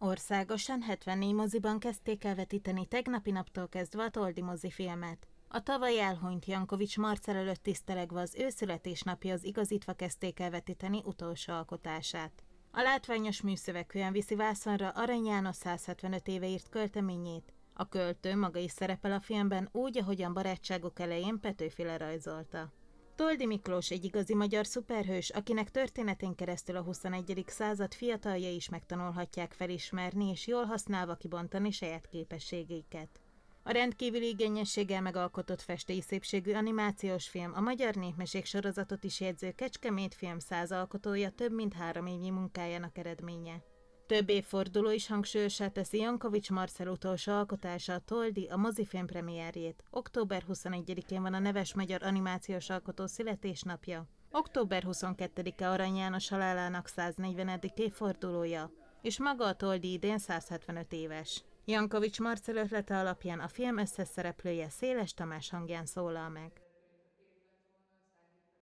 Országosan 74 moziban kezdték el vetíteni tegnapi naptól kezdve a Toldi mozifilmet. A tavaly elhunyt Jankovics Marcel előtt tisztelegve az ő születésnapja az igazítva kezdték el vetíteni utolsó alkotását. A látványos műszöveg hülyen viszi vászonra Arany János 175 éve írt költeményét. A költő maga is szerepel a filmben úgy, ahogyan barátságok elején petőfi rajzolta. Toldi Miklós egy igazi magyar szuperhős, akinek történetén keresztül a 21. század fiatalja is megtanulhatják felismerni és jól használva kibontani saját képességeiket. A rendkívüli igényességgel megalkotott festői szépségű animációs film a Magyar Népmeség sorozatot is jegyző Kecskemét film száz alkotója több mint három évnyi munkájának eredménye. Több évforduló is hangsúlyosá teszi Jankovics Marcel utolsó alkotása a Toldi, a mozifilm premierjét. Október 21-én van a neves magyar animációs alkotó születésnapja. Október 22-e Arany János halálának 140. évfordulója, és maga a Toldi idén 175 éves. Jankovics Marcel ötlete alapján a film összes szereplője Széles Tamás hangján szólal meg.